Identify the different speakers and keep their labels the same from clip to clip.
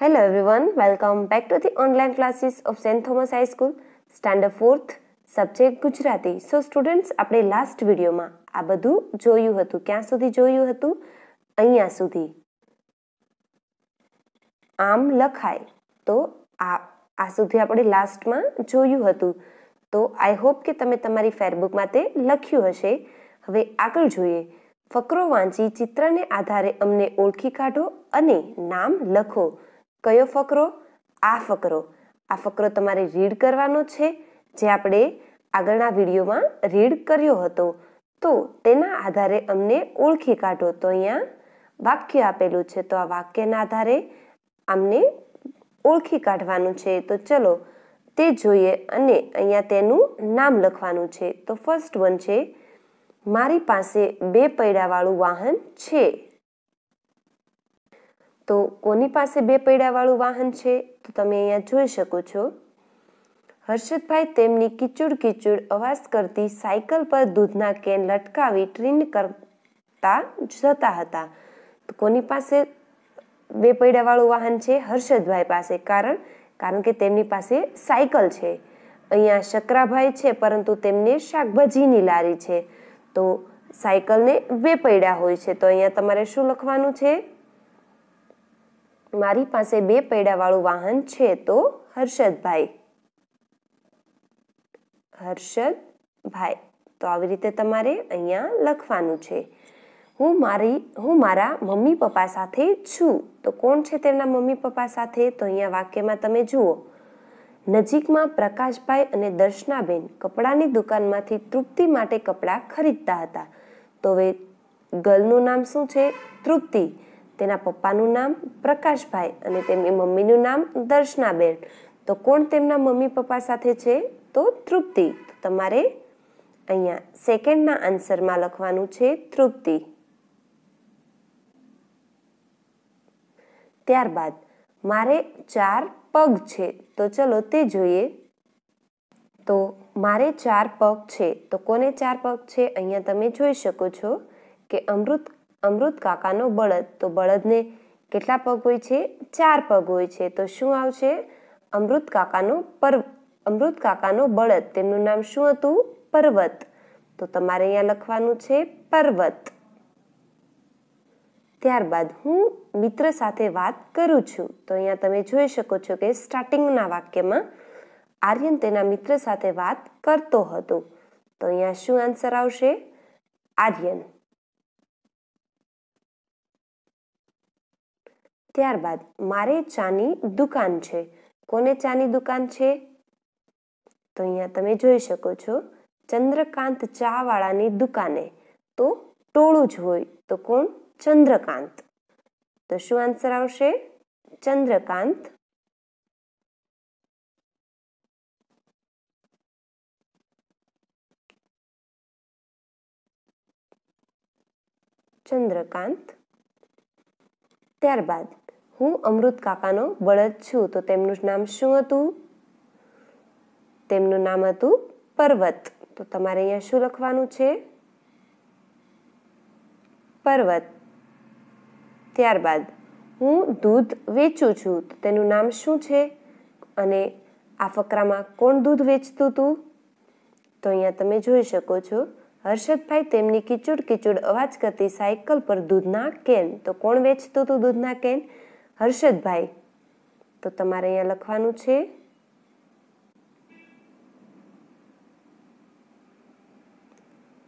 Speaker 1: Hello everyone, welcome back to the online classes of St. Thomas High School, Standard fourth subject Gujarati so students આપણે last વિડીયોમાં આ બધું જોયું હતું ક્યાં સુધી જોયું હતું અહીંયા સુધી આમ લખાય તો આ આ સુધી આપણે લાસ્ટમાં જોયું હતું તો આઈ હોપ કે તમે તમારી ફેરબુકમાં તે લખ્યું હશે હવે આગળ જોઈએ ફકરો વાંચી ચિત્રને આધારે અમને ઓળખી કાઢો અને નામ લખો કયો ફકરો આ ફકરો આ ફકરો તમારે રીડ કરવાનો છે જે આપણે આગળના વિડીયોમાં રીડ કર્યો હતો તો તેના આધારે અમને ઓળખી કાઢો તો અહીંયા વાક્ય આપેલું છે તો આ વાક્યના આધારે અમને ઓળખી કાઢવાનું છે તો ચલો તે જોઈએ અને અહીંયા તેનું નામ લખવાનું છે તો ફર્સ્ટ વન છે મારી પાસે બે પૈડાવાળું વાહન છે તો કોની પાસે બે પૈડાવાળું વાહન છે તો તમે અહીંયા જોઈ શકો છો હર્ષદભાઈ તેમની કિચુડ કિચુડ અવાજ કરતી સાયકલ પર દૂધના કેન લટકાવી ટ્રીન કરતા જતા હતા તો કોની પાસે બે પૈડાવાળું વાહન છે હર્ષદભાઈ પાસે કારણ કારણ કે તેમની પાસે સાયકલ છે અહીંયા શકરાભાઈ છે પરંતુ તેમને શાકભાજીની લારી છે તો સાયકલને બે પૈડા હોય છે તો અહીંયા તમારે શું લખવાનું છે મારી પાસે બે પૈડાવાળું વાહન છે તો હર્ષદભાઈ હર્ષદભાઈ તો આવી રીતે તમારે અહીંયા લખવાનું છે હું મારી હું મારા મમ્મી પપ્પા સાથે છું તો કોણ છે તેમના મમ્મી પપ્પા સાથે તો અહીંયા વાક્યમાં તમે જુઓ નજીકમાં પ્રકાશભાઈ અને દર્શનાબેન કપડાની દુકાનમાંથી તૃપ્તિ માટે કપડાં ખરીદતા હતા તો હવે ગર્લનું નામ શું છે તૃપ્તિ તેના પપ્પાનું નામ પ્રકાશભાઈ અને તેમની મમ્મીનું નામ દર્શનાબેન તો કોણ તેમના મમ્મી પપ્પા સાથે છે તો તૃપ્તિ તમારે અહીંયા સેકન્ડના આન્સરમાં લખવાનું છે તૃપ્તિ ત્યારબાદ મારે ચાર પગ છે તો ચલો તે જોઈએ તો મારે ચાર પગ છે તો કોને ચાર પગ છે અહીંયા તમે જોઈ શકો છો કે અમૃત અમૃત કાકાનો બળદ તો બળદને કેટલા પગ હોય છે ચાર પગ હોય છે તો શું આવશે અમૃત કાકાનો પર્વ અમૃત કાકાનો બળદ તેમનું નામ શું હતું પર્વત તો તમારે અહીંયા લખવાનું છે પર્વત ત્યારબાદ હું મિત્ર સાથે વાત કરું છું તો અહીંયા તમે જોઈ શકો છો કે સ્ટાર્ટિંગના વાક્યમાં આર્યન તેના મિત્ર સાથે વાત કરતો હતો તો અહીંયા શું આન્સર આવશે આર્યન ત્યારબાદ મારે ચાની દુકાન છે કોને ચાની દુકાન છે તો અહીંયા તમે જોઈ શકો છો ચંદ્રકાંત ચાવાળાની દુકાને તો ટોળું જ હોય તો કોણ ચંદ્રકાંત તો શું આન્સર આવશે ચંદ્રકાંત ચંદ્રકાંત ત્યારબાદ હું અમૃત કાકાનો બળદ છું તો તેમનું નામ શું હતું તેમનું નામ હતું પર્વત તો તમારે અહીંયા શું લખવાનું છે પર્વત ત્યારબાદ હું દૂધ વેચું છું તો તેનું નામ શું છે અને આ ફકરામાં કોણ દૂધ વેચતું હતું તો અહીંયા તમે જોઈ શકો છો હર્ષદભાઈ તેમની કિચુડ કિચુડ અવાજ કરતી સાયકલ પર દૂધના કેન તો કોણ વેચતું હતું દૂધના કેન હર્ષદભાઈ તો તમારે અહીંયા લખવાનું છે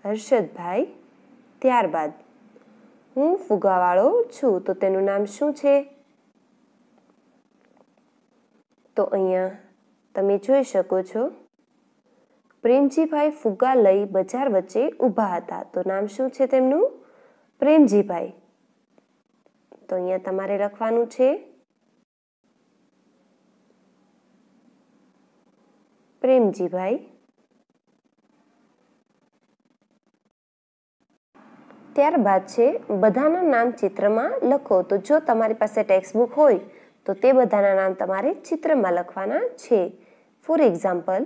Speaker 1: હર્ષદભાઈ ત્યારબાદ હું ફુગાવાળો છું તો તેનું નામ શું છે તો અહીંયા તમે જોઈ શકો છો પ્રેમજીભાઈ ફુગ્ગા લઈ બજાર વચ્ચે ઊભા હતા તો નામ શું છે તેમનું પ્રેમજીભાઈ તો અહીંયા તમારે લખવાનું છે પ્રેમજીભાઈ ત્યારબાદ છે બધાના નામ ચિત્રમાં લખો તો જો તમારી પાસે ટેક્સ્ટ બુક હોય તો તે બધાના નામ તમારે ચિત્રમાં લખવાના છે ફોર એક્ઝામ્પલ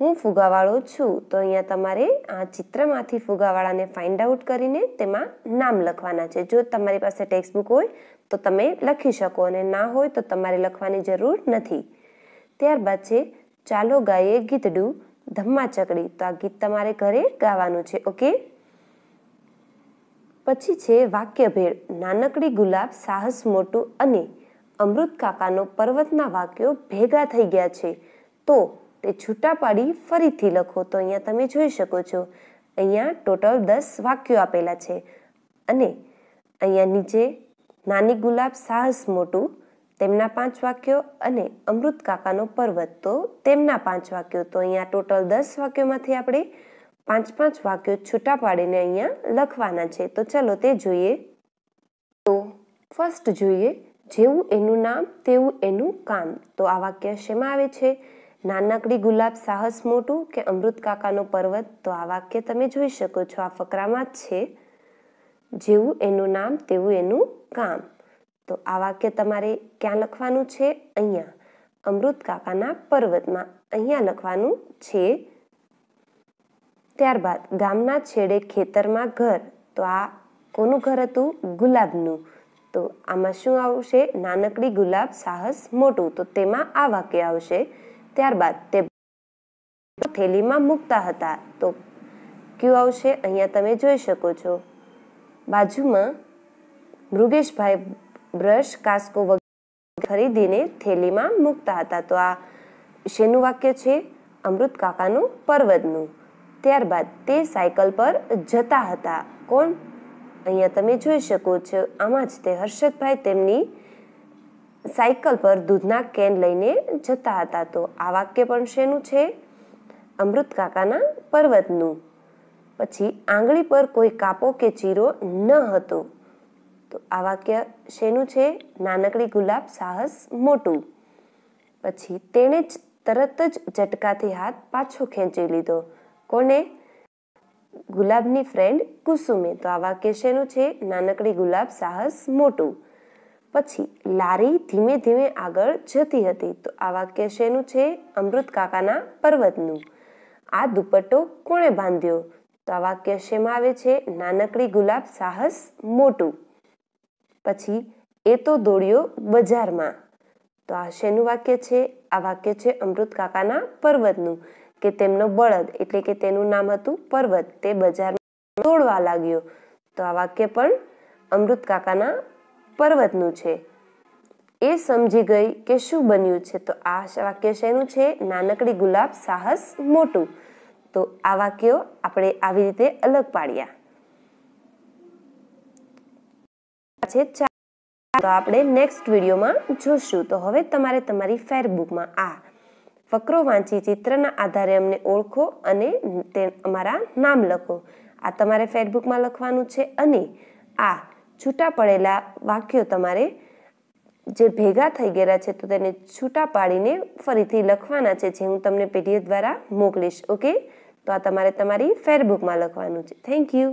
Speaker 1: હું ફુગાવાળો છું તો અહીંયા તમારે આ ચિત્રમાંથી ફુગાવાળાને ફાઇન્ડ આઉટ કરીને તેમાં નામ લખવાના છે જો તમારી પાસે ટેક્સ્ટ બુક હોય તો તમે લખી શકો અને ના હોય તો તમારે લખવાની જરૂર નથી ત્યારબાદ છે ચાલો ગાઈએ ગીતડું ધમ્મા ચકડી તો આ ગીત તમારે ઘરે ગાવાનું છે ઓકે પછી છે વાક્યભેળ નાનકડી ગુલાબ સાહસ મોટું અને અમૃત કાકાનો પર્વતના વાક્યો ભેગા થઈ ગયા છે તો તે છૂટા પાડી ફરીથી લખો તો અહીંયા તમે જોઈ શકો છો અહીંયા ટોટલ દસ વાક્યો આપેલા છે અને અહીંયા નીચે નાની ગુલાબ સાહસ મોટું તેમના પાંચ વાક્યો અને અમૃત કાકાનો પર્વત તો તેમના પાંચ વાક્યો તો અહીંયા ટોટલ દસ વાક્યોમાંથી આપણે પાંચ પાંચ વાક્યો છૂટા પાડીને અહીંયા લખવાના છે તો ચલો તે જોઈએ તો ફર્સ્ટ જોઈએ જેવું એનું નામ તેવું એનું કામ તો આ વાક્ય શેમાં આવે છે નાનકડી ગુલાબ સાહસ મોટું કે અમૃત કાકાનો પર્વત તો આ વાક્ય તમે જોઈ શકો છો આ ફકરામાં જ છે જેવું એનું નામ તેવું એનું કામ તો આ વાક્ય તમારે ક્યાં લખવાનું છે અહીંયા અમૃત કાકાના પર્વતમાં અહીંયા લખવાનું છે ત્યારબાદ ગામના છેડે ખેતરમાં ઘર તો આ કોનું ઘર હતું ગુલાબનું તો આમાં શું આવશે નાનકડી ગુલાબ સાહસ મોટું તો તેમાં આ વાક્ય આવશે ત્યારબાદ તે થેલીમાં મૂકતા હતા તો ક્યુ આવશે અહીંયા તમે જોઈ શકો છો બાજુમાં મૃગેશભાઈ બ્રશ કાસ્કો વગેરે ખરીદીને થેલીમાં મૂકતા હતા તો આ શેનું વાક્ય છે અમૃત કાકાનું પર્વતનું ત્યારબાદ તે સાયકલ પર જતા હતા કોણ અહીંયા તમે જોઈ શકો છો આમાં જ તે હર્ષદભાઈ તેમની સાયકલ પર દૂધના કેન લઈને જતા હતા તો આ વાક્ય પણ શેનું છે અમૃત કાકાના પર્વતનું પછી આંગળી પર કોઈ કાપો કે ચીરો ન હતો તો આ વાક્ય શેનું છે નાનકડી ગુલાબ સાહસ મોટું પછી તેણે જ તરત જ ઝટકાથી હાથ પાછો ખેંચી લીધો કોને ગુલાબની ફ્રેન્ડ કુસુમે તો આ વાક્ય શેનું છે નાનકડી ગુલાબ સાહસ મોટું પછી લારી ધીમે ધીમે આગળ જતી હતી તો આ વાક્ય શેનું છે અમૃત કાકાના પર્વતનું આ દુપટ્ટો કોણે બાંધ્યો તો આ વાક્ય શેમાં આવે છે નાનકડી ગુલાબ સાહસ મોટું પછી એ તો દોડ્યો બજારમાં તો આ શેનું વાક્ય છે આ વાક્ય છે અમૃત કાકાના પર્વતનું કે તેમનો બળદ એટલે કે તેનું નામ હતું પર્વત તે બજારમાં દોડવા લાગ્યો તો આ વાક્ય પણ અમૃત કાકાના પર્વતનું છે એ સમજી ગઈ કે શું બન્યું છે તો આ વાક્ય શેનું છે નાનકડી ગુલાબ સાહસ મોટું તો આ વાક્યો આપણે આવી રીતે અલગ પાડ્યા છે તો આપણે નેક્સ્ટ વિડીયોમાં જોશું તો હવે તમારે તમારી ફેરબુકમાં આ ફકરો વાંચી ચિત્રના આધારે અમને ઓળખો અને તે અમારા નામ લખો આ તમારે ફેરબુકમાં લખવાનું છે અને આ છૂટા પડેલા વાક્યો તમારે જે ભેગા થઈ ગયેલા છે તો તેને છૂટા પાડીને ફરીથી લખવાના છે જે હું તમને પીડીએફ દ્વારા મોકલીશ ઓકે તો આ તમારે તમારી ફેરબુકમાં લખવાનું છે થેન્ક યુ